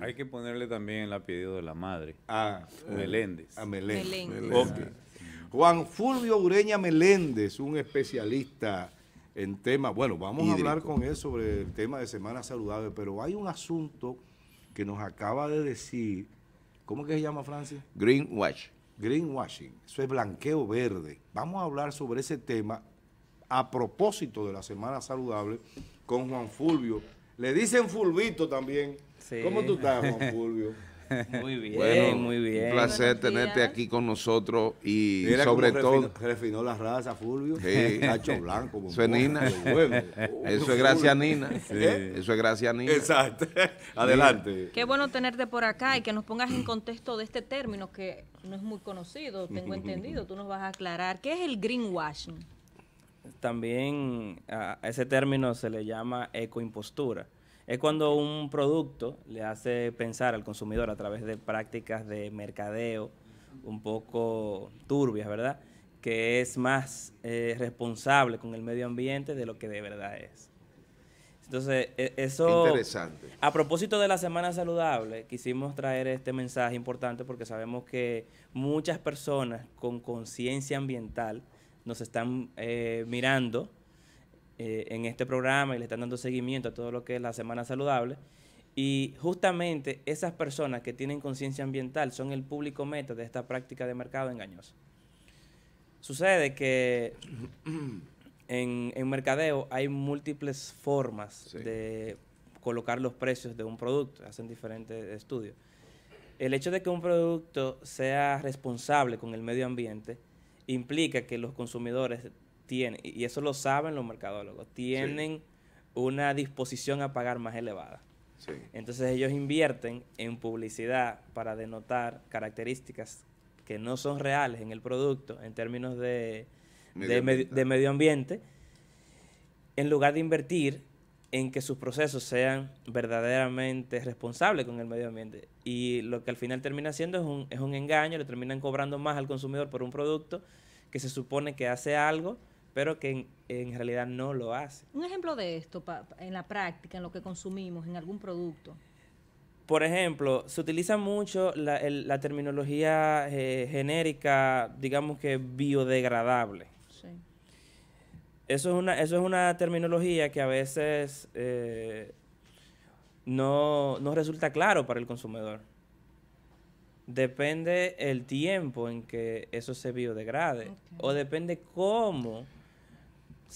Hay que ponerle también el apellido de la madre. a ah, eh, Meléndez. A Meléndez. Ah. Juan Fulvio Ureña Meléndez, un especialista en temas. Bueno, vamos a hablar con él sobre el tema de Semana Saludable, pero hay un asunto que nos acaba de decir. ¿Cómo que se llama, Francis? Greenwash. Greenwashing. Eso es blanqueo verde. Vamos a hablar sobre ese tema a propósito de la Semana Saludable con Juan Fulvio. Le dicen Fulvito también. ¿Cómo tú estás, Juan Fulvio? Muy bien, muy bien. Un placer tenerte aquí con nosotros y, sobre todo. Refinó, refinó, la raza, Fulvio. Sí. Cacho blanco. Eso es Nina. Eso es gracias, Nina. Sí. Eso es gracias, Nina. Exacto. Adelante. Qué bueno tenerte por acá y que nos pongas en contexto de este término que no es muy conocido, tengo entendido. Tú nos vas a aclarar. ¿Qué es el greenwashing? También a ese término se le llama ecoimpostura es cuando un producto le hace pensar al consumidor a través de prácticas de mercadeo un poco turbias, ¿verdad? Que es más eh, responsable con el medio ambiente de lo que de verdad es. Entonces, e, eso... Interesante. A propósito de la Semana Saludable, quisimos traer este mensaje importante porque sabemos que muchas personas con conciencia ambiental nos están eh, mirando eh, en este programa y le están dando seguimiento a todo lo que es la Semana Saludable. Y justamente esas personas que tienen conciencia ambiental son el público meta de esta práctica de mercado engañosa. Sucede que en, mercadeo hay múltiples formas de colocar los precios de un producto, hacen diferentes estudios. El hecho de que un producto sea responsable con el medio ambiente implica que los consumidores tienen, y eso lo saben los mercadólogos, tienen una disposición a pagar más elevada. Entonces ellos invierten en publicidad para denotar características que no son reales en el producto en términos de medio, de medio ambiente, en lugar de invertir en que sus procesos sean verdaderamente responsables con el medio ambiente. Y lo que al final termina siendo es un, es un engaño, le terminan cobrando más al consumidor por un producto que se supone que hace algo pero que en, realidad no lo hace. Un ejemplo de esto en la práctica, en lo que consumimos, en algún producto. Por ejemplo, se utiliza mucho la, terminología eh, genérica, digamos que biodegradable. Sí. Eso es una, eso es una terminología que a veces eh, no, resulta claro para el consumidor. Depende el tiempo en que eso se biodegrade o depende cómo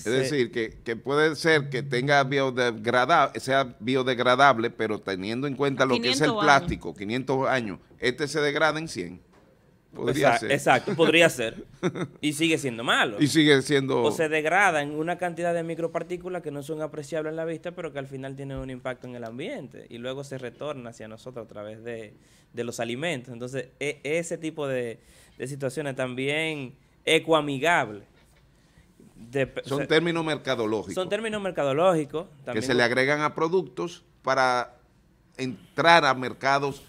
es decir, que, puede ser que tenga biodegradable, sea biodegradable, pero teniendo en cuenta lo que es el plástico, 500 años, este se degrada en 100. exacto, podría ser. Y sigue siendo malo. Y sigue siendo... O se degrada en una cantidad de micropartículas que no son apreciables en la vista, pero que al final tienen un impacto en el ambiente. Y luego se retorna hacia nosotros a través de, los alimentos. Entonces, e, ese tipo de, situaciones también ecoamigable son términos mercadológicos. Son términos mercadológicos. Que se le agregan a productos para entrar a mercados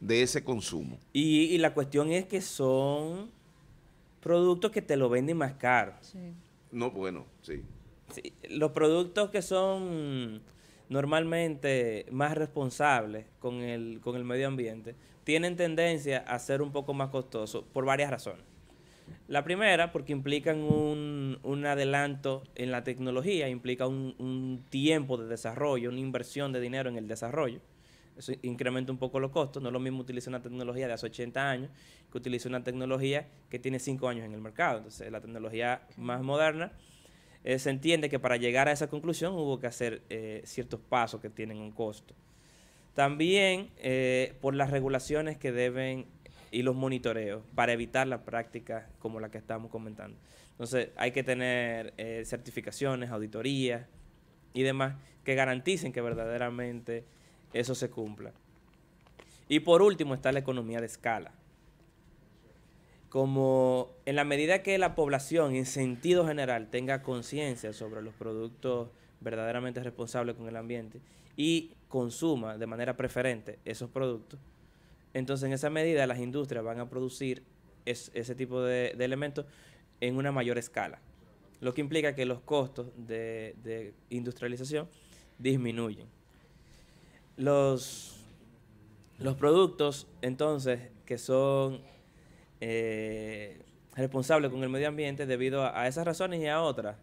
de ese consumo. Y, la cuestión es que son productos que te lo venden más caro. No, bueno, sí. Los productos que son normalmente más responsables con el, con el medio ambiente tienen tendencia a ser un poco más costosos por varias razones. La primera, porque implican un, adelanto en la tecnología, implica un, tiempo de desarrollo, una inversión de dinero en el desarrollo. Eso incrementa un poco los costos. No es lo mismo utilizar una tecnología de hace 80 años que utilizar una tecnología que tiene 5 años en el mercado. Entonces, la tecnología más moderna eh, se entiende que para llegar a esa conclusión hubo que hacer eh, ciertos pasos que tienen un costo. También eh, por las regulaciones que deben y los monitoreos para evitar la práctica como la que estamos comentando. Entonces hay que tener eh, certificaciones, auditorías y demás que garanticen que verdaderamente eso se cumpla. Y por último está la economía de escala. Como en la medida que la población en sentido general tenga conciencia sobre los productos verdaderamente responsables con el ambiente y consuma de manera preferente esos productos, entonces, en esa medida, las industrias van a producir ese tipo de, elementos en una mayor escala, lo que implica que los costos de, industrialización disminuyen. Los, productos, entonces, que son eh, responsables con el medio ambiente debido a, esas razones y a otras,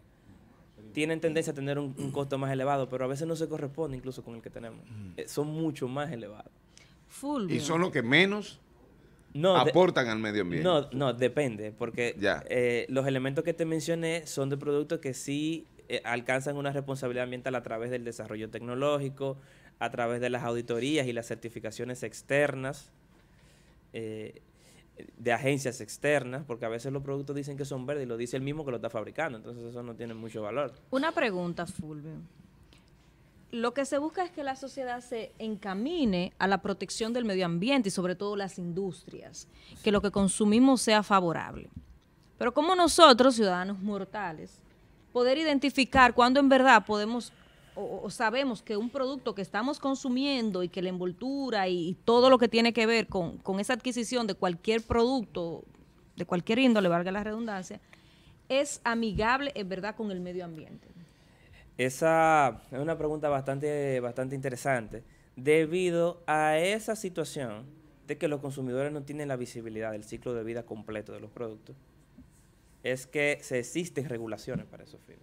tienen tendencia a tener un, costo más elevado, pero a veces no se corresponde incluso con el que tenemos. Mm. Eh, son mucho más elevados. Y son los que menos no, aportan al medio ambiente. No, no, depende, porque eh, los elementos que te mencioné son de productos que sí eh, alcanzan una responsabilidad ambiental a través del desarrollo tecnológico, a través de las auditorías y las certificaciones externas. Eh, de agencias externas, porque a veces los productos dicen que son verdes y lo dice el mismo que lo está fabricando, entonces eso no tiene mucho valor. Una pregunta, Fulvio lo que se busca es que la sociedad se encamine a la protección del medio ambiente y sobre todo las industrias, que lo que consumimos sea favorable. Pero como nosotros, ciudadanos mortales, poder identificar cuándo en verdad podemos o, sabemos que un producto que estamos consumiendo y que la envoltura y, todo lo que tiene que ver con, con, esa adquisición de cualquier producto, de cualquier índole, valga la redundancia, es amigable en verdad con el medio ambiente. Esa es una pregunta bastante, bastante interesante, debido a esa situación de que los consumidores no tienen la visibilidad del ciclo de vida completo de los productos, es que se existen regulaciones para esos fines.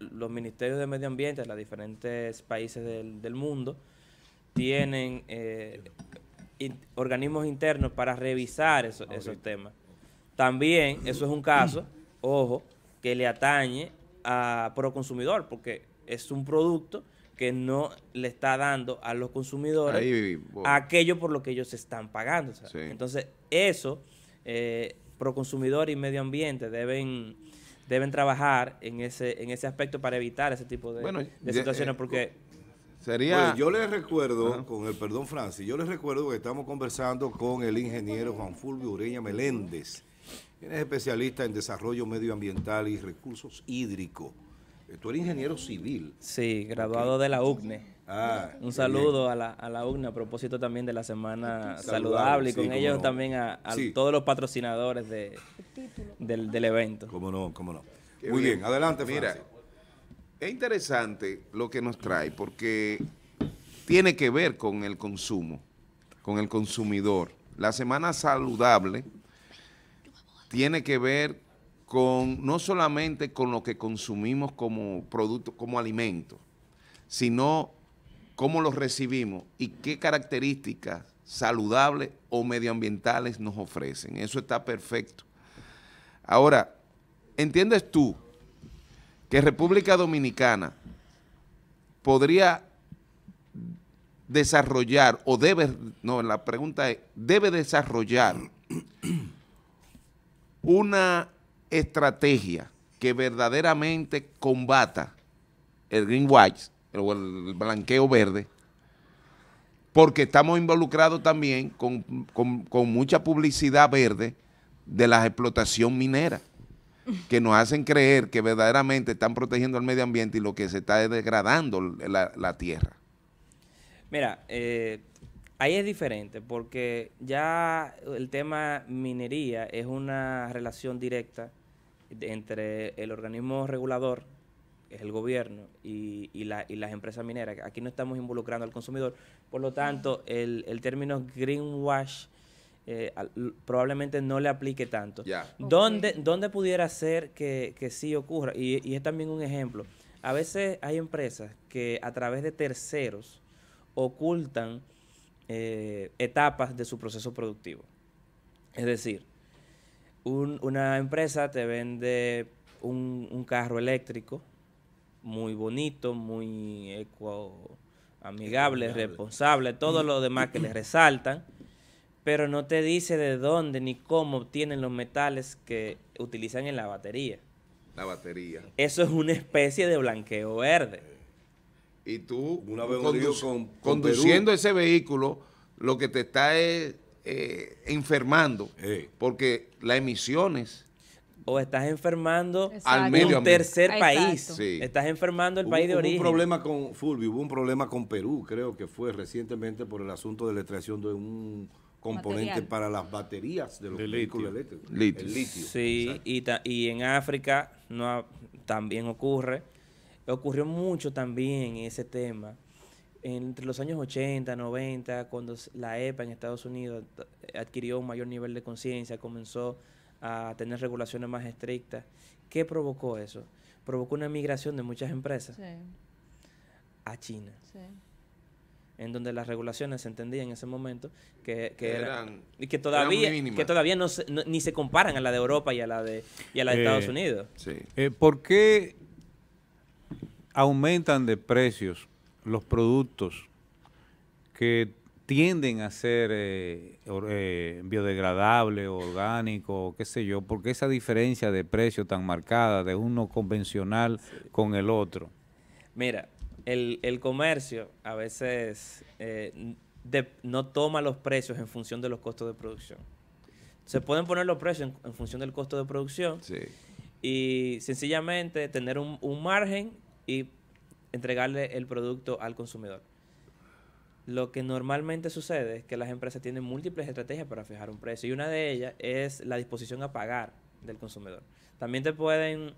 los ministerios de medio ambiente de los diferentes países del, mundo tienen eh, organismos internos para revisar ah, esos temas. También, eso es un caso, ojo, que le atañe a pro consumidor, porque es un producto que no le está dando a los consumidores aquello por lo que ellos están pagando. Entonces, eso, eh, pro consumidor y medio ambiente deben deben trabajar en ese en ese aspecto para evitar ese tipo de, situaciones, eh, porque... Sería... yo les recuerdo, con el perdón Francis, yo les recuerdo que estamos conversando con el ingeniero Juan Fulvio Ureña Meléndez, Eres especialista en desarrollo medioambiental y recursos hídricos. Eh, tú eres ingeniero civil. Sí, graduado de la UCNE. Ah, Un saludo a la, a la a propósito también de la Semana Saludable, y con ellos también a, todos los patrocinadores de, del, evento. Cómo no, cómo no. Muy bien. adelante, Mira, es interesante lo que nos trae porque tiene que ver con el consumo, con el consumidor. La Semana Saludable tiene que ver con no solamente con lo que consumimos como producto, como alimento, sino cómo los recibimos y qué características saludables o medioambientales nos ofrecen. Eso está perfecto. Ahora, ¿entiendes tú que República Dominicana podría desarrollar o debe, no, la pregunta es, debe desarrollar una estrategia que verdaderamente combata el green white o el blanqueo verde, porque estamos involucrados también con, mucha publicidad verde de la explotación minera, que nos hacen creer que verdaderamente están protegiendo el medio ambiente y lo que se está degradando la, tierra. Mira, eh, Ahí es diferente porque ya el tema minería es una relación directa entre el organismo regulador, que es el gobierno, y, las empresas mineras. Aquí no estamos involucrando al consumidor. Por lo tanto, el, término greenwash eh, probablemente no le aplique tanto. ¿Dónde, pudiera ser que, sí ocurra? Y, y, es también un ejemplo. A veces hay empresas que a través de terceros ocultan eh, etapas de su proceso productivo. Es decir, una empresa te vende un, carro eléctrico muy bonito, muy eco, amigable, responsable, todo lo demás que le resaltan, pero no te dice de dónde ni cómo obtienen los metales que utilizan en la batería. La batería. Eso es una especie de blanqueo verde y tú Una vez conduciendo ese vehículo, lo que te está eh, eh, enfermando, porque las emisiones o estás enfermando al medio un tercer país. Estás enfermando el país de origen. Hubo un problema con Fulvio, hubo un problema con Perú, creo que fue recientemente por el asunto de la extracción de un componente para las baterías de los vehículos eléctricos. El litio. Sí, y, en África no también ocurre ocurrió mucho también ese tema entre los años 80, 90, cuando la EPA en Estados Unidos adquirió un mayor nivel de conciencia, comenzó a tener regulaciones más estrictas. ¿Qué provocó eso? Provocó una migración de muchas empresas a China. En donde las regulaciones se entendían en ese momento que, eran, y que todavía, que todavía no, ni se comparan a la de Europa y a la de, eh, Estados Unidos. Sí. Eh, ¿Por qué aumentan de precios los productos que tienden a ser eh, eh, biodegradables, orgánicos, qué sé yo, porque esa diferencia de precio tan marcada de uno convencional con el otro. Mira, el, comercio a veces eh, no toma los precios en función de los costos de producción. Se pueden poner los precios en, función del costo de producción y sencillamente tener un, un margen y entregarle el producto al consumidor. Lo que normalmente sucede es que las empresas tienen múltiples estrategias para fijar un precio y una de ellas es la disposición a pagar del consumidor. También te pueden,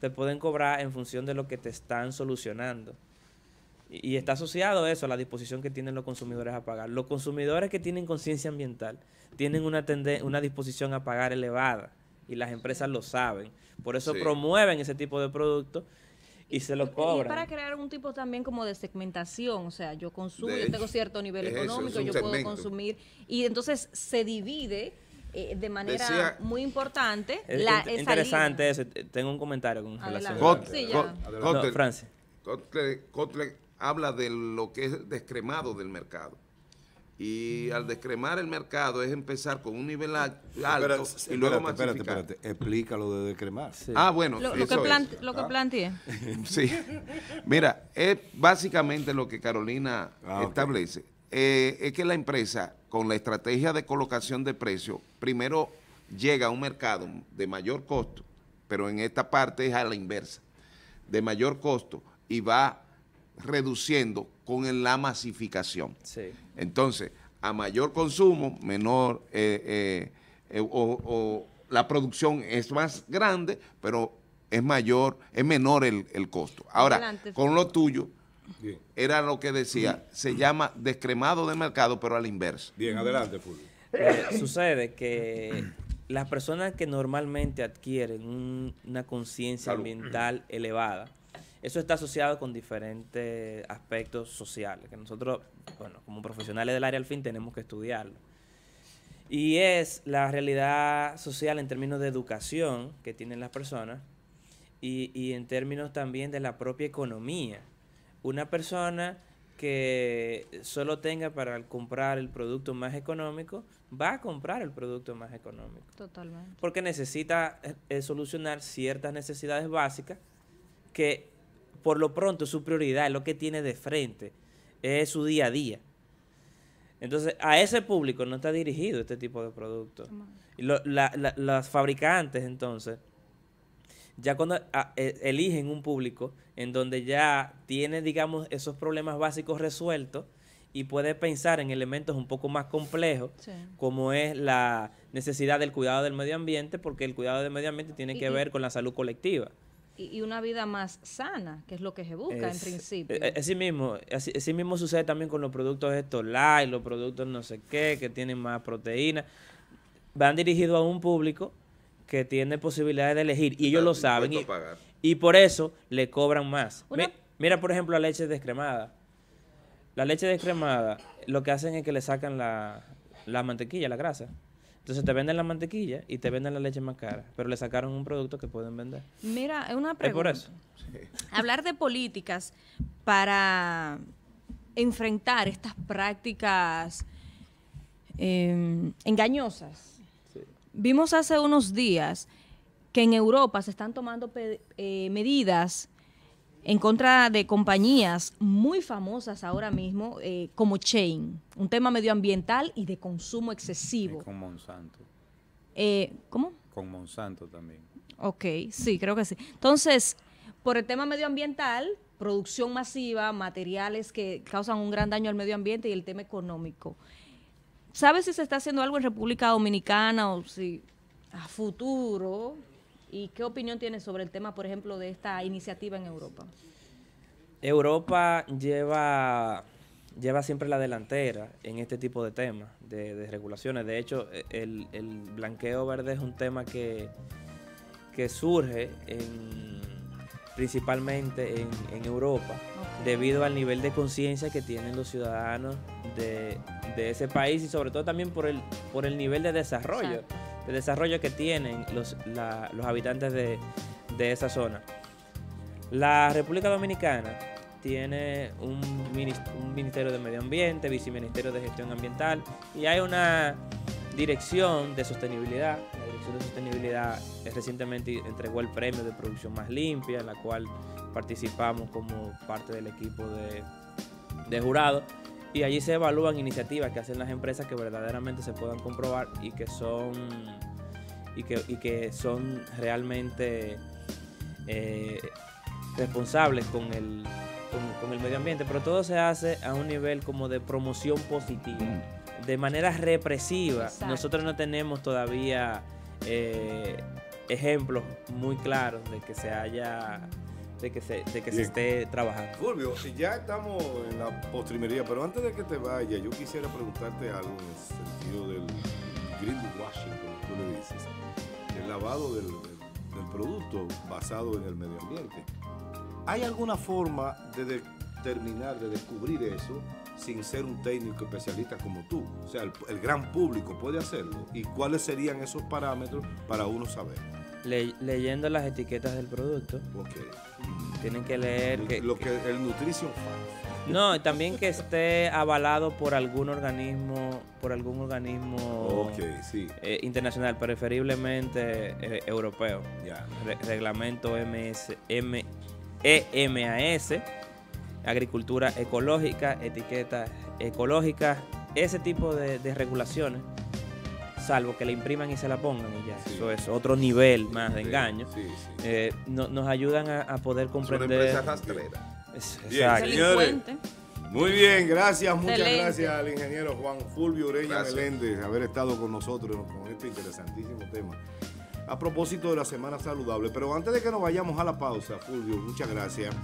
te pueden cobrar en función de lo que te están solucionando. Y, está asociado eso a la disposición que tienen los consumidores a pagar. Los consumidores que tienen conciencia ambiental tienen una, una disposición a pagar elevada y las empresas lo saben. Por eso promueven ese tipo de productos y se lo cobran. Y para crear un tipo también como de segmentación, o sea, yo consumo, yo tengo cierto nivel económico, yo puedo consumir, y entonces se divide eh, de manera muy importante. la, interesante eso, tengo un comentario con relación a sí, Francia. habla de lo que es descremado del mercado. Y al mm. descremar el mercado es empezar con un nivel alto y luego espérate, espérate, explica lo de descremar. Ah, bueno. Lo, que, ah. planteé. Sí. Mira, es básicamente lo que Carolina ah, establece. Eh, es que la empresa, con la estrategia de colocación de precios, primero llega a un mercado de mayor costo, pero en esta parte es a la inversa, de mayor costo y va reduciendo con la masificación. Sí. Entonces, a mayor consumo, menor eh, eh, eh, o, la producción es más grande, pero es mayor, es menor el, costo. Ahora, con lo tuyo, Era lo que decía, se llama descremado de mercado, pero al inverso. Bien, adelante, Fulvio. sucede que las personas que normalmente adquieren una conciencia ambiental elevada eso está asociado con diferentes aspectos sociales que nosotros, bueno, como profesionales del área al fin tenemos que estudiarlo. Y es la realidad social en términos de educación que tienen las personas y, en términos también de la propia economía. Una persona que solo tenga para comprar el producto más económico, va a comprar el producto más económico. Totalmente. Porque necesita eh, eh, solucionar ciertas necesidades básicas que por lo pronto su prioridad, es lo que tiene de frente, es su día a día. Entonces, a ese público no está dirigido este tipo de producto. y las fabricantes, entonces, ya cuando ah, e, eligen un público en donde ya tiene, digamos, esos problemas básicos resueltos y puede pensar en elementos un poco más complejos, como es la necesidad del cuidado del medio ambiente, porque el cuidado del medio ambiente tiene que ver con la salud colectiva y, una vida más sana, que es lo que se busca en principio. Eh, así mismo, mismo sucede también con los productos estos light, los productos no sé qué, que tienen más proteína. Van dirigidos a un público que tiene posibilidades de elegir y ellos lo saben y, por eso le cobran más. mira, por ejemplo, la leche descremada. La leche descremada, lo que hacen es que le sacan la mantequilla, la grasa. Entonces te venden la mantequilla y te venden la leche más cara, pero le sacaron un producto que pueden vender. Mira, es una pregunta. Es por eso. Hablar de políticas para enfrentar estas prácticas em, engañosas. Vimos hace unos días que en Europa se están tomando eh, medidas en contra de compañías muy famosas ahora mismo, eh, como Chain, un tema medioambiental y de consumo excesivo. con Monsanto. Eh, ¿Cómo? Con Monsanto también. Ok, sí, creo que sí. Entonces, por el tema medioambiental, producción masiva, materiales que causan un gran daño al medio ambiente y el tema económico. ¿Sabes si se está haciendo algo en República Dominicana o si a futuro ¿Y qué opinión tiene sobre el tema, por ejemplo, de esta iniciativa en Europa? Europa lleva, lleva siempre la delantera en este tipo de temas, de, regulaciones. De hecho, e, el, blanqueo verde es un tema que, que surge principalmente en, Europa debido al nivel de conciencia que tienen los ciudadanos de, ese país y sobre todo también por el, por el nivel de desarrollo de desarrollo que tienen los, habitantes de, esa zona. La República Dominicana tiene un, un, Ministerio de Medio Ambiente, Viceministerio de Gestión Ambiental y hay una dirección de sostenibilidad. La dirección de sostenibilidad recientemente entregó el premio de producción más limpia, en la cual participamos como parte del equipo de, de jurado. Y allí se evalúan iniciativas que hacen las empresas que verdaderamente se puedan comprobar y que son, y que, son realmente eh, responsables con el, medio ambiente. Pero todo se hace a un nivel como de promoción positiva. Mm. De manera represiva, nosotros no tenemos todavía eh, ejemplos muy claros de que se haya de que se, que esté trabajando. Fulvio, ya estamos en la postrimería, pero antes de que te vaya, yo quisiera preguntarte algo en el sentido del greenwashing, como tú le dices, el lavado del, producto basado en el medio ambiente. ¿Hay alguna forma de determinar, de descubrir eso sin ser un técnico especialista como tú? O sea, el, el gran público puede hacerlo. ¿Y cuáles serían esos parámetros para uno saber? leyendo las etiquetas del producto. Tienen que leer... Lo que, lo el nutrition fact. No, también que esté avalado por algún organismo, por algún organismo eh, internacional, preferiblemente eh, europeo. Ya. reglamento MS, e agricultura ecológica, etiquetas ecológicas, ese tipo de regulaciones salvo que la impriman y se la pongan y ya. Eso es otro nivel más de engaño. Eh, nos ayudan a, poder comprender. Es rastrera. muy bien, gracias, muchas gracias al ingeniero Juan Fulvio Ureña Meléndez haber estado con nosotros con este interesantísimo tema a propósito de la Semana Saludable. Pero antes de que nos vayamos a la pausa, Fulvio, muchas gracias.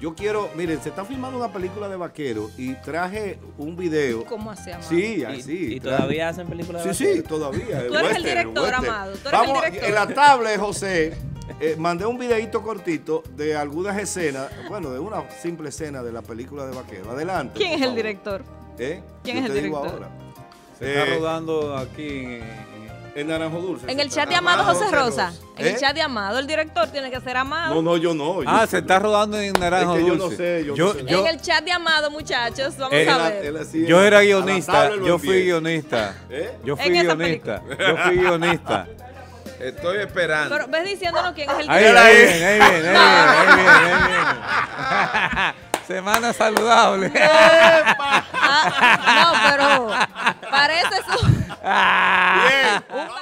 Yo quiero, miren, se está filmando una película de vaquero y traje un video. ¿Cómo se Sí, así. ¿Y, todavía hacen películas de vaquero? Sí, sí, todavía. Tú eres el director, Amado. el director. En la tablet, José, eh, mandé un videito cortito de algunas escenas, bueno, de una simple escena de la película de vaquero. Adelante. ¿Quién es el director? ¿Eh? ¿Quién es el director? Se está eh, rodando aquí en en Naranjo Dulce. En el chat de Amado, José, Rosa. En el ¿Eh? chat de Amado. El director tiene que ser Amado. No, no, yo no. ah, se está rodando en Naranjo es que Dulce. Yo no sé. Yo, sé. en el chat de Amado, muchachos. Vamos eh, a ver. yo era guionista. ¿Eh? Yo fui guionista. Yo fui guionista. Yo fui guionista. Estoy esperando. Pero ves diciéndonos quién es el ahí, director. Ahí viene, ahí viene, ahí viene, ahí viene. Semana saludable. Ah, no, pero parece su... Ah! Yeah.